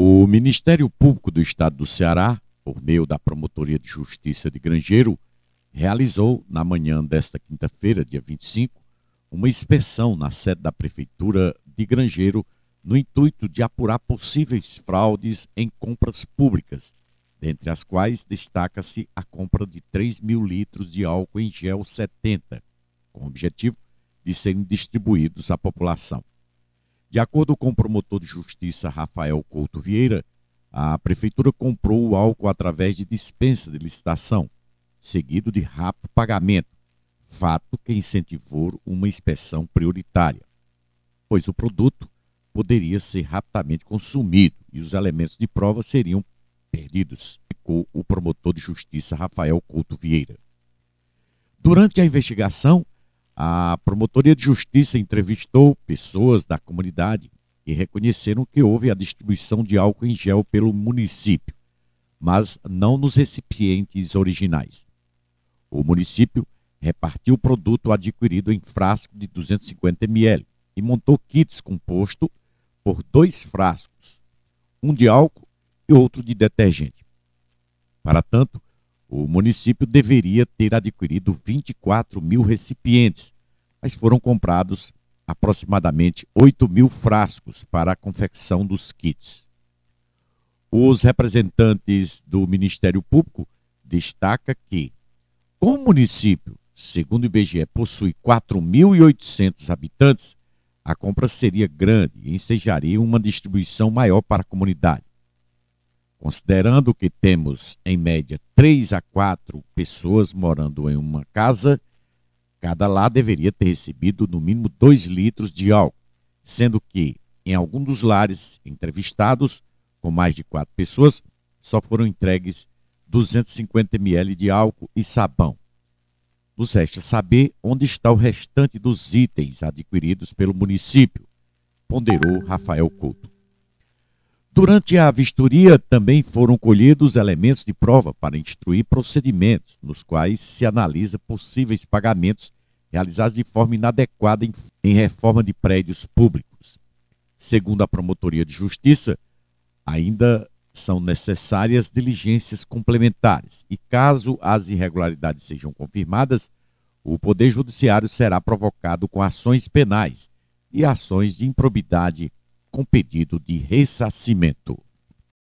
O Ministério Público do Estado do Ceará, por meio da Promotoria de Justiça de Grangeiro, realizou, na manhã desta quinta-feira, dia 25, uma inspeção na sede da Prefeitura de Grangeiro, no intuito de apurar possíveis fraudes em compras públicas, dentre as quais destaca-se a compra de 3 mil litros de álcool em gel 70, com o objetivo de serem distribuídos à população. De acordo com o promotor de justiça Rafael Couto Vieira, a prefeitura comprou o álcool através de dispensa de licitação, seguido de rápido pagamento, fato que incentivou uma inspeção prioritária, pois o produto poderia ser rapidamente consumido e os elementos de prova seriam perdidos, ficou o promotor de justiça Rafael Couto Vieira. Durante a investigação, a Promotoria de Justiça entrevistou pessoas da comunidade e reconheceram que houve a distribuição de álcool em gel pelo município, mas não nos recipientes originais. O município repartiu o produto adquirido em frasco de 250 ml e montou kits composto por dois frascos, um de álcool e outro de detergente. Para tanto, o município deveria ter adquirido 24 mil recipientes, mas foram comprados aproximadamente 8 mil frascos para a confecção dos kits. Os representantes do Ministério Público destacam que, como o município, segundo o IBGE, possui 4.800 habitantes, a compra seria grande e ensejaria uma distribuição maior para a comunidade. Considerando que temos, em média, três a quatro pessoas morando em uma casa, cada lá deveria ter recebido no mínimo dois litros de álcool, sendo que, em algum dos lares entrevistados, com mais de quatro pessoas, só foram entregues 250 ml de álcool e sabão. Nos resta saber onde está o restante dos itens adquiridos pelo município, ponderou Rafael Couto. Durante a vistoria também foram colhidos elementos de prova para instruir procedimentos nos quais se analisa possíveis pagamentos realizados de forma inadequada em, em, reforma de prédios públicos. Segundo a Promotoria de Justiça, ainda são necessárias diligências complementares e, caso as irregularidades sejam confirmadas, o Poder Judiciário será provocado com ações penais e ações de improbidade com pedido de ressacimento.